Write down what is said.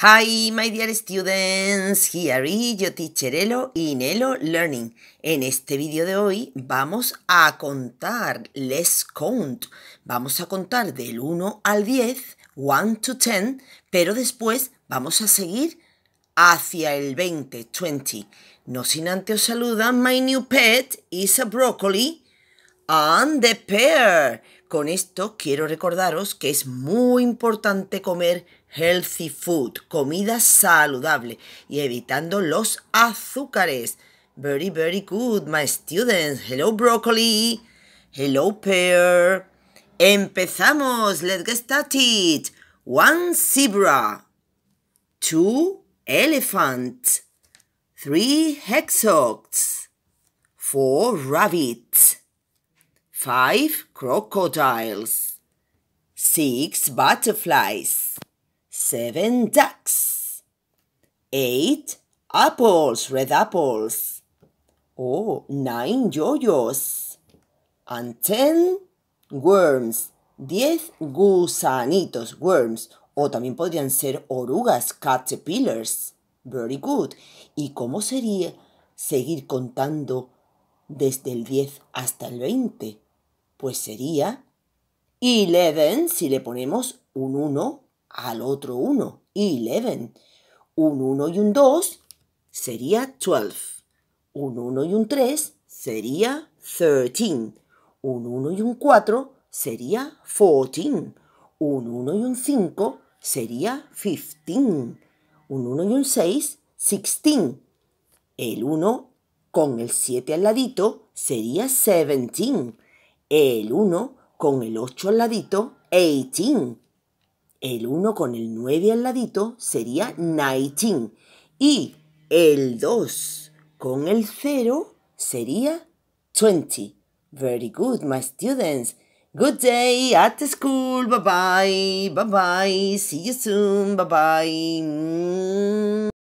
Hi, my dear students, here is your teacher Elo in Elo Learning. En este vídeo de hoy vamos a contar, let's count, vamos a contar del 1 al 10, 1 to 10, pero después vamos a seguir hacia el 20, 20. No sin antes os saluda, my new pet is a broccoli and the pear. Con esto quiero recordaros que es muy importante comer healthy food, comida saludable y evitando los azúcares. Very, very good, my students. Hello, broccoli. Hello, pear. Empezamos. Let's get started. One zebra. Two elephants. Three hedgehogs. Four rabbits. 5 crocodiles, 6 butterflies, 7 ducks, 8 apples, red apples, o 9 yoyos, and 10 worms, 10 gusanitos, worms, o también podrían ser orugas, caterpillars. Very good. ¿Y cómo sería seguir contando desde el 10 hasta el 20? Pues sería 11 si le ponemos un 1 al otro 1. 11. Un 1 y un 2 sería 12. Un 1 y un 3 sería 13. Un 1 y un 4 sería 14. Un 1 y un 5 sería 15. Un 1 y un 6, 16. El 1 con el 7 al ladito sería 17 el 1 con el 8 al ladito, 18. El 1 con el 9 al ladito sería 19. Y el 2 con el 0 sería 20. Very good, my students. Good day at school. Bye bye. Bye bye. See you soon. Bye bye. Mm.